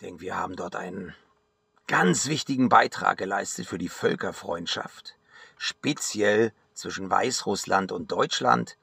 Ich denke, wir haben dort einen ganz wichtigen Beitrag geleistet für die Völkerfreundschaft, speziell zwischen Weißrussland und Deutschland,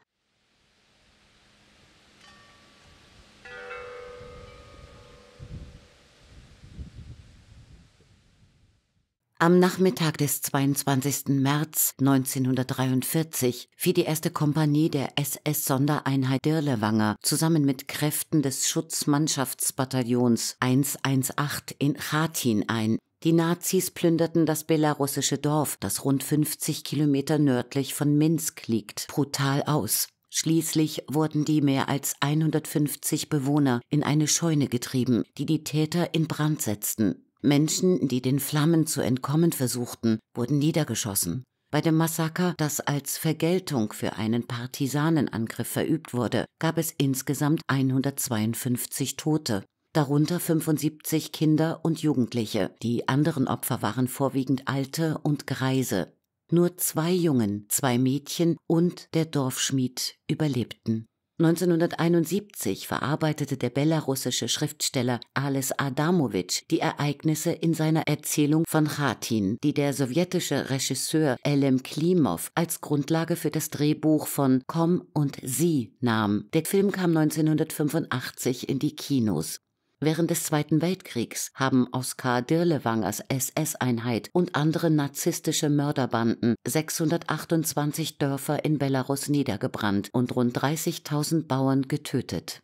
Am Nachmittag des 22. März 1943 fiel die erste Kompanie der SS-Sondereinheit Dirlewanger zusammen mit Kräften des Schutzmannschaftsbataillons 118 in Chatin ein. Die Nazis plünderten das belarussische Dorf, das rund 50 Kilometer nördlich von Minsk liegt, brutal aus. Schließlich wurden die mehr als 150 Bewohner in eine Scheune getrieben, die die Täter in Brand setzten. Menschen, die den Flammen zu entkommen versuchten, wurden niedergeschossen. Bei dem Massaker, das als Vergeltung für einen Partisanenangriff verübt wurde, gab es insgesamt 152 Tote, darunter 75 Kinder und Jugendliche. Die anderen Opfer waren vorwiegend Alte und Greise. Nur zwei Jungen, zwei Mädchen und der Dorfschmied überlebten. 1971 verarbeitete der belarussische Schriftsteller Ales Adamowitsch die Ereignisse in seiner Erzählung von Khatin, die der sowjetische Regisseur Elem Klimov als Grundlage für das Drehbuch von Komm und Sie nahm. Der Film kam 1985 in die Kinos Während des Zweiten Weltkriegs haben Oskar Dirlewangers SS-Einheit und andere narzisstische Mörderbanden 628 Dörfer in Belarus niedergebrannt und rund 30.000 Bauern getötet.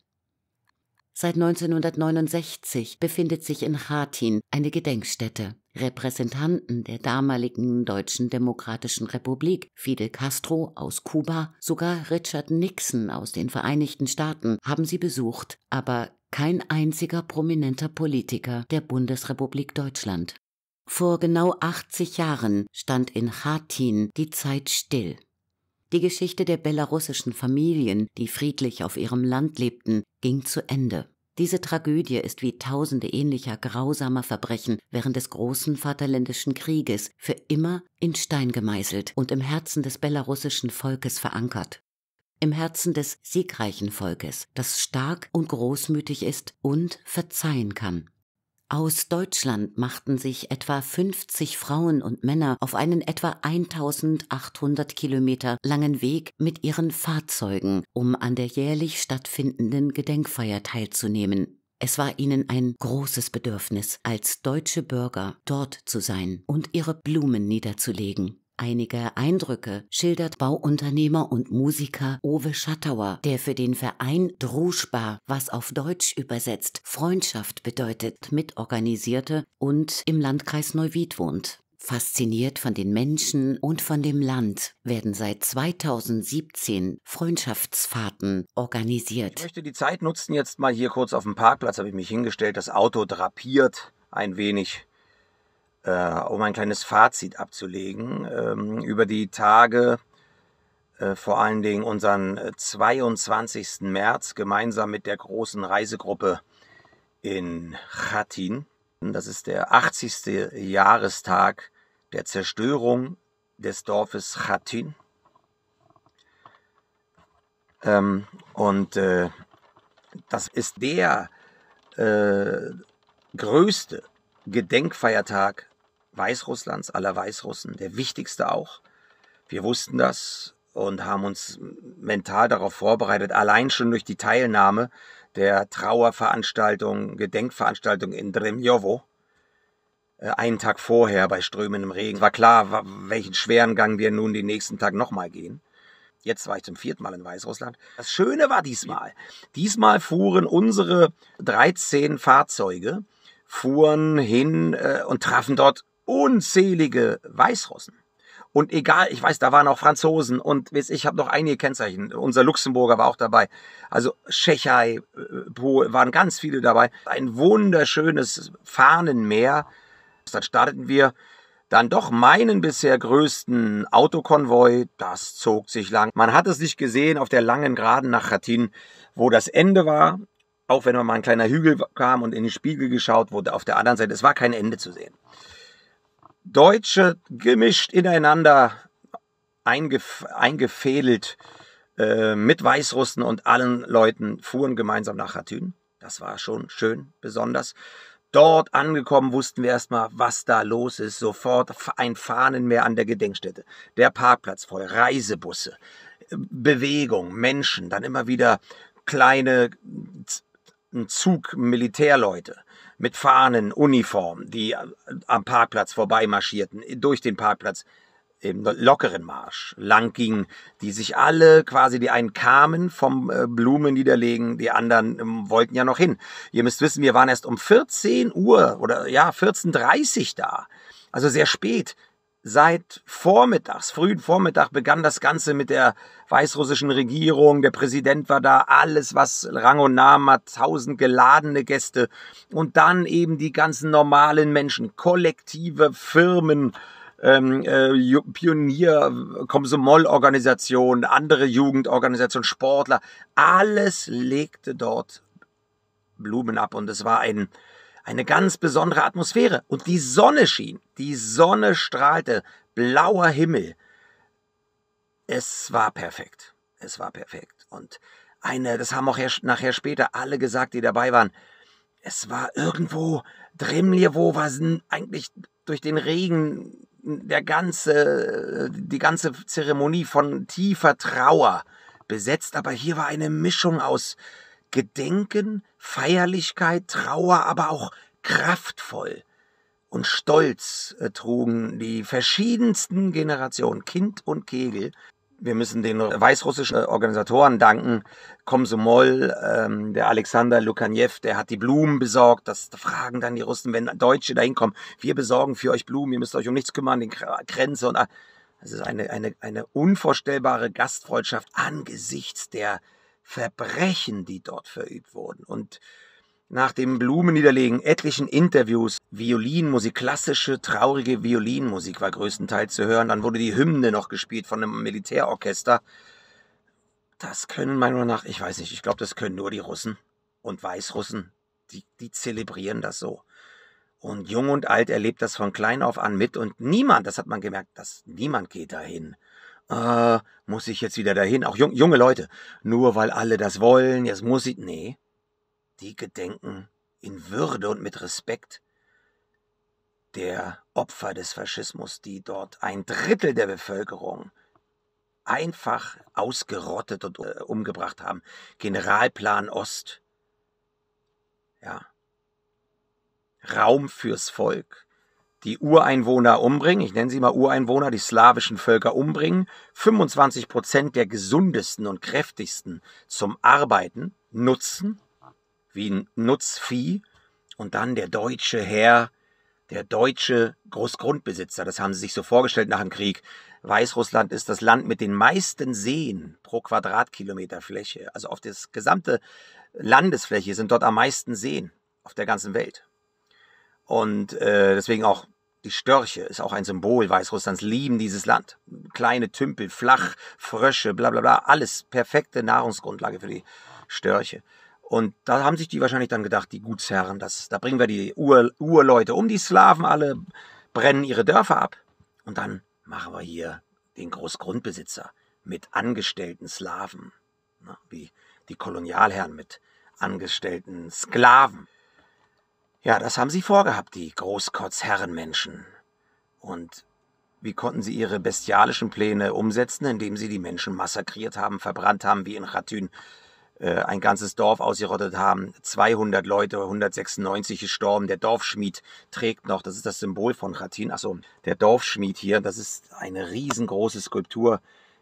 Seit 1969 befindet sich in Hatin eine Gedenkstätte. Repräsentanten der damaligen Deutschen Demokratischen Republik, Fidel Castro aus Kuba, sogar Richard Nixon aus den Vereinigten Staaten haben sie besucht, aber kein einziger prominenter Politiker der Bundesrepublik Deutschland. Vor genau 80 Jahren stand in Khartin die Zeit still. Die Geschichte der belarussischen Familien, die friedlich auf ihrem Land lebten, ging zu Ende. Diese Tragödie ist wie tausende ähnlicher grausamer Verbrechen während des großen Vaterländischen Krieges für immer in Stein gemeißelt und im Herzen des belarussischen Volkes verankert im Herzen des siegreichen Volkes, das stark und großmütig ist und verzeihen kann. Aus Deutschland machten sich etwa 50 Frauen und Männer auf einen etwa 1800 Kilometer langen Weg mit ihren Fahrzeugen, um an der jährlich stattfindenden Gedenkfeier teilzunehmen. Es war ihnen ein großes Bedürfnis, als deutsche Bürger dort zu sein und ihre Blumen niederzulegen. Einige Eindrücke schildert Bauunternehmer und Musiker Ove Schattauer, der für den Verein Druschbar, was auf Deutsch übersetzt Freundschaft bedeutet, mitorganisierte und im Landkreis Neuwied wohnt. Fasziniert von den Menschen und von dem Land werden seit 2017 Freundschaftsfahrten organisiert. Ich möchte die Zeit nutzen, jetzt mal hier kurz auf dem Parkplatz habe ich mich hingestellt, das Auto drapiert ein wenig äh, um ein kleines Fazit abzulegen ähm, über die Tage, äh, vor allen Dingen unseren 22. Äh, März gemeinsam mit der großen Reisegruppe in Chatin. Das ist der 80. Jahrestag der Zerstörung des Dorfes Chatin. Ähm, und äh, das ist der äh, größte Gedenkfeiertag Weißrusslands aller Weißrussen, der wichtigste auch. Wir wussten das und haben uns mental darauf vorbereitet, allein schon durch die Teilnahme der Trauerveranstaltung, Gedenkveranstaltung in Dremjovo, äh, einen Tag vorher bei strömendem Regen. Es war klar, welchen schweren Gang wir nun den nächsten Tag nochmal gehen. Jetzt war ich zum vierten Mal in Weißrussland. Das Schöne war diesmal, diesmal fuhren unsere 13 Fahrzeuge, fuhren hin äh, und trafen dort unzählige Weißrussen. Und egal, ich weiß, da waren auch Franzosen und ich habe noch einige Kennzeichen. Unser Luxemburger war auch dabei. Also Tschechei, äh, Polen, waren ganz viele dabei. Ein wunderschönes Fahnenmeer. Dann starteten wir dann doch meinen bisher größten Autokonvoi. Das zog sich lang. Man hat es nicht gesehen auf der langen Geraden nach Chatin, wo das Ende war. Auch wenn man mal ein kleiner Hügel kam und in den Spiegel geschaut wurde, auf der anderen Seite, es war kein Ende zu sehen. Deutsche gemischt ineinander eingef eingefädelt äh, mit Weißrussen und allen Leuten fuhren gemeinsam nach Hatyn. Das war schon schön besonders. Dort angekommen wussten wir erstmal, was da los ist. Sofort ein Fahnenmeer an der Gedenkstätte. Der Parkplatz voll, Reisebusse, Bewegung, Menschen, dann immer wieder kleine ein Zug Militärleute mit Fahnen, Uniform, die am Parkplatz vorbeimarschierten, durch den Parkplatz im lockeren Marsch lang gingen, die sich alle quasi, die einen kamen vom äh, Blumen niederlegen, die anderen ähm, wollten ja noch hin. Ihr müsst wissen, wir waren erst um 14 Uhr oder ja, 14.30 Uhr da. Also sehr spät seit vormittags, frühen Vormittag begann das Ganze mit der weißrussischen Regierung. Der Präsident war da, alles, was Rang und Namen hat, tausend geladene Gäste und dann eben die ganzen normalen Menschen, kollektive Firmen. Ähm, äh, Pionier, Komsomol-Organisation, andere Jugendorganisationen, Sportler, alles legte dort Blumen ab und es war ein eine ganz besondere Atmosphäre. Und die Sonne schien, die Sonne strahlte, blauer Himmel. Es war perfekt. Es war perfekt. Und eine, das haben auch nachher später alle gesagt, die dabei waren. Es war irgendwo, Dremljewo war eigentlich durch den Regen der ganze, die ganze Zeremonie von tiefer Trauer besetzt, aber hier war eine Mischung aus Gedenken, Feierlichkeit, Trauer, aber auch kraftvoll und stolz äh, trugen die verschiedensten Generationen, Kind und Kegel. Wir müssen den weißrussischen äh, Organisatoren danken. Komsomol, ähm, der Alexander Lukanjew, der hat die Blumen besorgt. Das fragen dann die Russen, wenn Deutsche da hinkommen. Wir besorgen für euch Blumen, ihr müsst euch um nichts kümmern, die Grenze und. Ah. Das ist eine, eine, eine unvorstellbare Gastfreundschaft angesichts der Verbrechen, die dort verübt wurden. Und nach dem Blumenniederlegen etlichen Interviews, Violinmusik, klassische, traurige Violinmusik war größtenteils zu hören. Dann wurde die Hymne noch gespielt von einem Militärorchester. Das können meiner Meinung nach, ich weiß nicht, ich glaube, das können nur die Russen und Weißrussen. Die, die zelebrieren das so. Und jung und alt erlebt das von klein auf an mit und niemand, das hat man gemerkt, dass niemand geht dahin äh, muss ich jetzt wieder dahin? Auch jung, junge Leute, nur weil alle das wollen, jetzt muss ich. Nee, die gedenken in Würde und mit Respekt der Opfer des Faschismus, die dort ein Drittel der Bevölkerung einfach ausgerottet und äh, umgebracht haben. Generalplan Ost. Ja. Raum fürs Volk die Ureinwohner umbringen, ich nenne sie mal Ureinwohner, die slawischen Völker umbringen, 25 Prozent der gesundesten und kräftigsten zum Arbeiten nutzen, wie ein Nutzvieh, und dann der deutsche Herr, der deutsche Großgrundbesitzer, das haben sie sich so vorgestellt nach dem Krieg. Weißrussland ist das Land mit den meisten Seen pro Quadratkilometer Fläche. Also auf das gesamte Landesfläche sind dort am meisten Seen auf der ganzen Welt. Und äh, deswegen auch die Störche ist auch ein Symbol Weißrusslands, lieben dieses Land. Kleine Tümpel, flach, Frösche, bla bla bla, alles perfekte Nahrungsgrundlage für die Störche. Und da haben sich die wahrscheinlich dann gedacht, die Gutsherren, das, da bringen wir die Ur, Urleute um, die Slawen alle brennen ihre Dörfer ab. Und dann machen wir hier den Großgrundbesitzer mit angestellten Slawen, ne, wie die Kolonialherren mit angestellten Sklaven. Ja, das haben sie vorgehabt, die Großkotzherrenmenschen. Und wie konnten sie ihre bestialischen Pläne umsetzen, indem sie die Menschen massakriert haben, verbrannt haben, wie in Ratyn äh, ein ganzes Dorf ausgerottet haben, 200 Leute, 196 gestorben, der Dorfschmied trägt noch, das ist das Symbol von Rattin, achso, der Dorfschmied hier, das ist eine riesengroße Skulptur,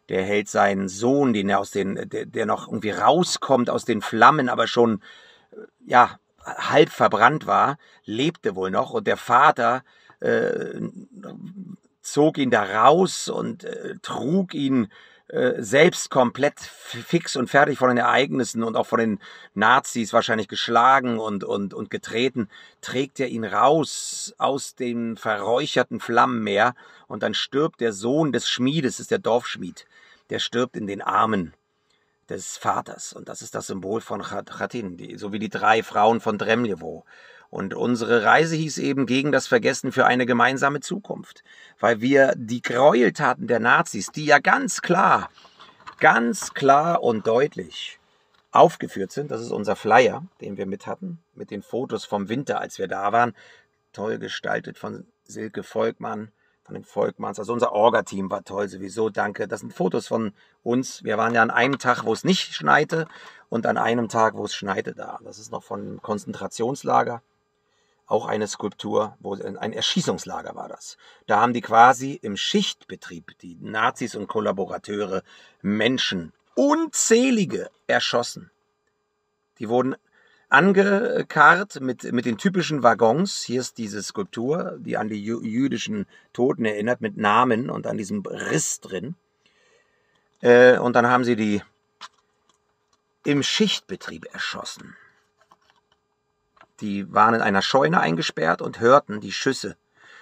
der hält seinen Sohn, den er aus den, der, der noch irgendwie rauskommt aus den Flammen, aber schon, äh, ja, halb verbrannt war, lebte wohl noch und der Vater äh, zog ihn da raus und äh, trug ihn äh, selbst komplett fix und fertig von den Ereignissen und auch von den Nazis wahrscheinlich geschlagen und, und, und getreten, trägt er ihn raus aus dem verräucherten Flammenmeer und dann stirbt der Sohn des Schmiedes, ist der Dorfschmied, der stirbt in den Armen des Vaters. Und das ist das Symbol von Chatin, die, so wie die drei Frauen von Dremlevo. Und unsere Reise hieß eben gegen das Vergessen für eine gemeinsame Zukunft, weil wir die Gräueltaten der Nazis, die ja ganz klar, ganz klar und deutlich aufgeführt sind, das ist unser Flyer, den wir mit hatten, mit den Fotos vom Winter, als wir da waren, toll gestaltet von Silke Volkmann, von den Volkmanns. Also unser Orga-Team war toll sowieso, danke. Das sind Fotos von uns. Wir waren ja an einem Tag, wo es nicht schneite und an einem Tag, wo es schneite da. Das ist noch von einem Konzentrationslager. Auch eine Skulptur, wo ein Erschießungslager war das. Da haben die quasi im Schichtbetrieb, die Nazis und Kollaborateure, Menschen, unzählige, erschossen. Die wurden angekarrt mit, mit den typischen Waggons. Hier ist diese Skulptur, die an die jüdischen Toten erinnert, mit Namen und an diesem Riss drin. Äh, und dann haben sie die im Schichtbetrieb erschossen. Die waren in einer Scheune eingesperrt und hörten die Schüsse.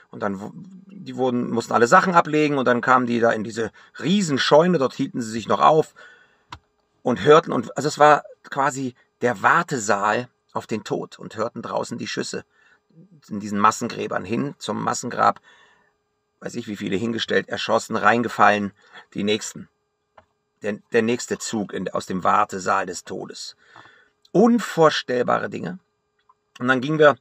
Und dann die wurden, mussten alle Sachen ablegen und dann kamen die da in diese Riesenscheune, dort hielten sie sich noch auf und hörten. Und also es war quasi der Wartesaal auf den Tod und hörten draußen die Schüsse in diesen Massengräbern hin zum Massengrab, weiß ich wie viele hingestellt, erschossen, reingefallen, die nächsten. Der, der nächste Zug in, aus dem Wartesaal des Todes. Unvorstellbare Dinge. Und dann gingen wir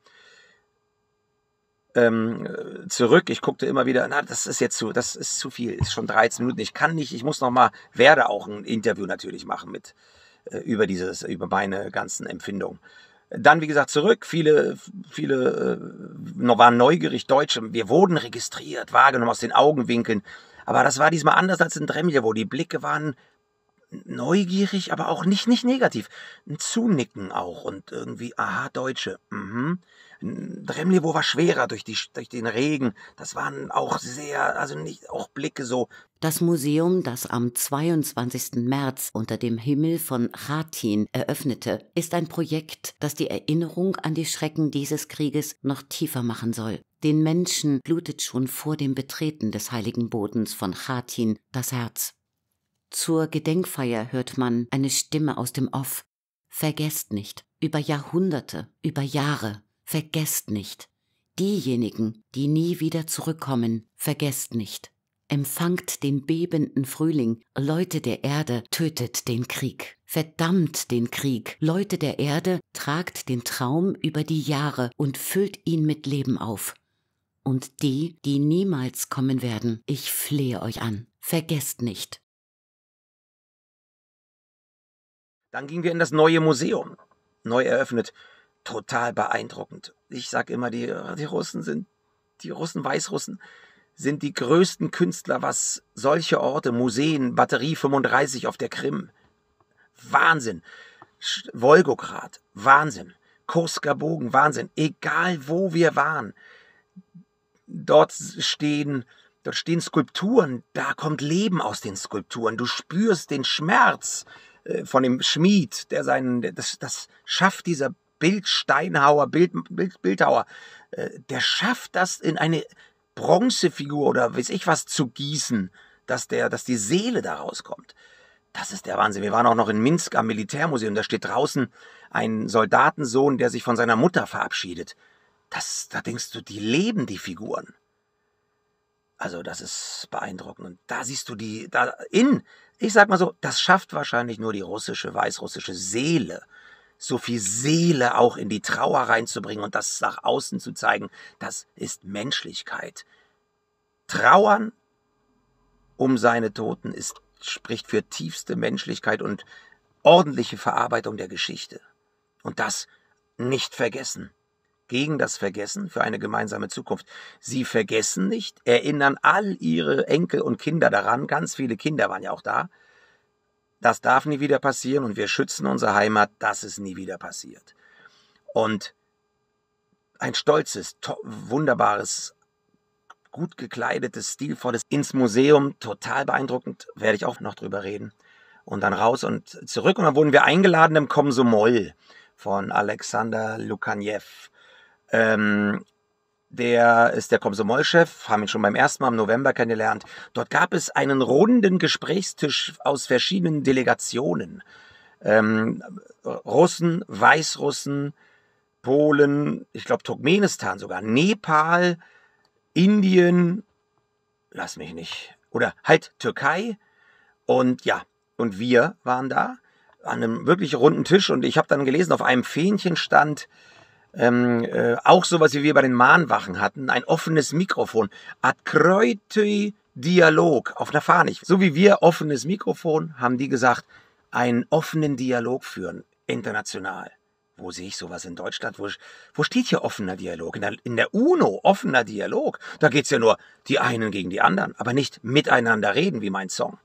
ähm, zurück. Ich guckte immer wieder, na, das ist jetzt zu, das ist zu viel, ist schon 13 Minuten. Ich kann nicht, ich muss noch mal, werde auch ein Interview natürlich machen mit, äh, über dieses, über meine ganzen Empfindungen. Dann, wie gesagt, zurück. Viele, viele äh, waren neugierig Deutsche. Wir wurden registriert, wahrgenommen aus den Augenwinkeln. Aber das war diesmal anders als in wo Die Blicke waren neugierig, aber auch nicht, nicht negativ. Ein Zunicken auch und irgendwie, aha, Deutsche. Mhm. Dremlevo war schwerer durch, die, durch den Regen. Das waren auch sehr, also nicht auch Blicke so. Das Museum, das am 22. März unter dem Himmel von Khatin eröffnete, ist ein Projekt, das die Erinnerung an die Schrecken dieses Krieges noch tiefer machen soll. Den Menschen blutet schon vor dem Betreten des heiligen Bodens von Khatin das Herz. Zur Gedenkfeier hört man eine Stimme aus dem Off. Vergesst nicht, über Jahrhunderte, über Jahre vergesst nicht. Diejenigen, die nie wieder zurückkommen, vergesst nicht. Empfangt den bebenden Frühling, Leute der Erde, tötet den Krieg. Verdammt den Krieg, Leute der Erde, tragt den Traum über die Jahre und füllt ihn mit Leben auf. Und die, die niemals kommen werden, ich flehe euch an, vergesst nicht. Dann gingen wir in das neue Museum, neu eröffnet, total beeindruckend. Ich sage immer, die, die Russen sind, die Russen, Weißrussen, sind die größten Künstler, was solche Orte, Museen, Batterie 35 auf der Krim. Wahnsinn. Wolgograd, Wahnsinn. Kursker Bogen, Wahnsinn. Egal wo wir waren, dort stehen, dort stehen Skulpturen, da kommt Leben aus den Skulpturen. Du spürst den Schmerz äh, von dem Schmied, der seinen, das, das schafft dieser Bildsteinhauer, Bild, Bild Bildhauer, äh, der schafft das in eine Bronzefigur oder weiß ich was zu gießen, dass, der, dass die Seele da rauskommt. Das ist der Wahnsinn. Wir waren auch noch in Minsk am Militärmuseum. Da steht draußen ein Soldatensohn, der sich von seiner Mutter verabschiedet. Das, da denkst du, die leben die Figuren. Also das ist beeindruckend. Und da siehst du die, da in, ich sag mal so, das schafft wahrscheinlich nur die russische, weißrussische Seele so viel Seele auch in die Trauer reinzubringen und das nach außen zu zeigen, das ist Menschlichkeit. Trauern um seine Toten ist, spricht für tiefste Menschlichkeit und ordentliche Verarbeitung der Geschichte. Und das nicht vergessen. Gegen das Vergessen für eine gemeinsame Zukunft. Sie vergessen nicht, erinnern all ihre Enkel und Kinder daran, ganz viele Kinder waren ja auch da, das darf nie wieder passieren und wir schützen unsere Heimat, dass es nie wieder passiert. Und ein stolzes, wunderbares, gut gekleidetes, stilvolles ins Museum, total beeindruckend, werde ich auch noch drüber reden. Und dann raus und zurück und dann wurden wir eingeladen im Komsomol von Alexander Lukanjew. Ähm, der ist der Komsomol-Chef, haben ihn schon beim ersten Mal im November kennengelernt. Dort gab es einen runden Gesprächstisch aus verschiedenen Delegationen. Ähm, Russen, Weißrussen, Polen, ich glaube Turkmenistan sogar, Nepal, Indien, lass mich nicht, oder halt Türkei. Und ja, und wir waren da an einem wirklich runden Tisch und ich habe dann gelesen, auf einem Fähnchen stand, ähm, äh, auch sowas wie wir bei den Mahnwachen hatten, ein offenes Mikrofon. Ad creutui Dialog auf einer Fahne. So wie wir offenes Mikrofon haben die gesagt, einen offenen Dialog führen, international. Wo sehe ich sowas in Deutschland? Wo, wo steht hier offener Dialog? In der, in der UNO offener Dialog. Da geht es ja nur die einen gegen die anderen, aber nicht miteinander reden wie mein Song.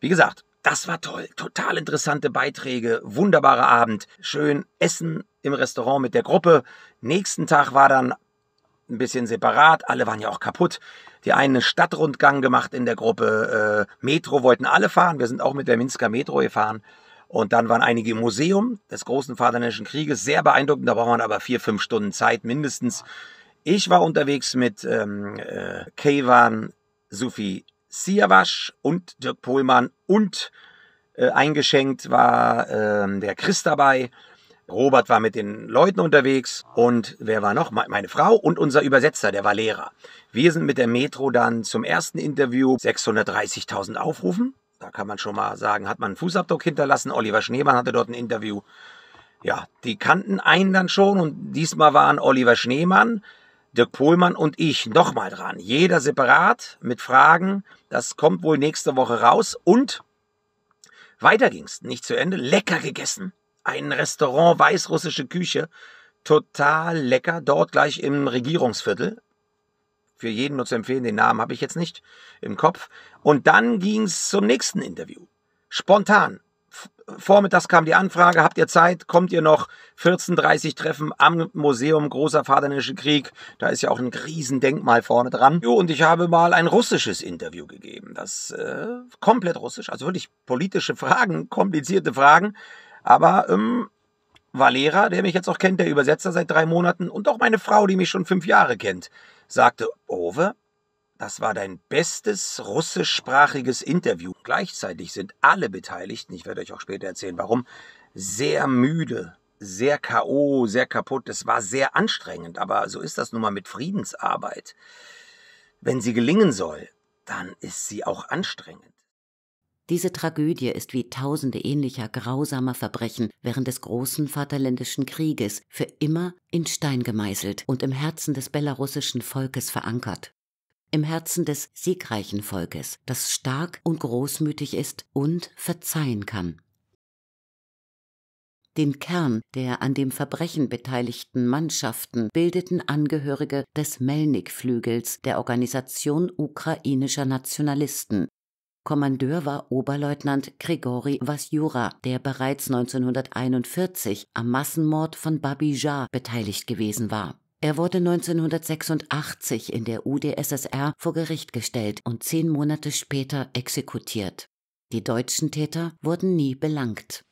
Wie gesagt, das war toll. Total interessante Beiträge. Wunderbarer Abend. Schön Essen im Restaurant mit der Gruppe. Nächsten Tag war dann ein bisschen separat. Alle waren ja auch kaputt. Die einen Stadtrundgang gemacht in der Gruppe. Äh, Metro wollten alle fahren. Wir sind auch mit der Minsker Metro gefahren. Und dann waren einige im Museum des großen Vaterländischen Krieges. Sehr beeindruckend. Da braucht man aber vier, fünf Stunden Zeit mindestens. Ich war unterwegs mit ähm, äh, Kevan Sufi Siawasch und Dirk Pohlmann und äh, eingeschenkt war äh, der Chris dabei. Robert war mit den Leuten unterwegs und wer war noch? Meine Frau und unser Übersetzer, der war Lehrer. Wir sind mit der Metro dann zum ersten Interview 630.000 Aufrufen. Da kann man schon mal sagen, hat man einen Fußabdruck hinterlassen. Oliver Schneemann hatte dort ein Interview. Ja, die kannten einen dann schon und diesmal waren Oliver Schneemann, Dirk Pohlmann und ich nochmal dran. Jeder separat mit Fragen. Das kommt wohl nächste Woche raus. Und weiter ging's. Nicht zu Ende. Lecker gegessen. Ein Restaurant weißrussische Küche. Total lecker. Dort gleich im Regierungsviertel. Für jeden nur zu empfehlen, den Namen habe ich jetzt nicht im Kopf. Und dann ging's zum nächsten Interview. Spontan. Vormittags kam die Anfrage, habt ihr Zeit, kommt ihr noch 14.30 Treffen am Museum Großer Vaterländischer Krieg. Da ist ja auch ein Riesendenkmal vorne dran. Jo, Und ich habe mal ein russisches Interview gegeben, das äh, komplett russisch, also wirklich politische Fragen, komplizierte Fragen. Aber ähm, Valera, der mich jetzt auch kennt, der Übersetzer seit drei Monaten und auch meine Frau, die mich schon fünf Jahre kennt, sagte, Ove, das war dein bestes russischsprachiges Interview. Gleichzeitig sind alle Beteiligten, ich werde euch auch später erzählen, warum, sehr müde, sehr K.O., sehr kaputt. Es war sehr anstrengend, aber so ist das nun mal mit Friedensarbeit. Wenn sie gelingen soll, dann ist sie auch anstrengend. Diese Tragödie ist wie tausende ähnlicher grausamer Verbrechen während des großen Vaterländischen Krieges für immer in Stein gemeißelt und im Herzen des belarussischen Volkes verankert im Herzen des siegreichen Volkes, das stark und großmütig ist und verzeihen kann. Den Kern der an dem Verbrechen beteiligten Mannschaften bildeten Angehörige des Melnik-Flügels der Organisation ukrainischer Nationalisten. Kommandeur war Oberleutnant Grigori Wasjura, der bereits 1941 am Massenmord von Babija beteiligt gewesen war. Er wurde 1986 in der UdSSR vor Gericht gestellt und zehn Monate später exekutiert. Die deutschen Täter wurden nie belangt.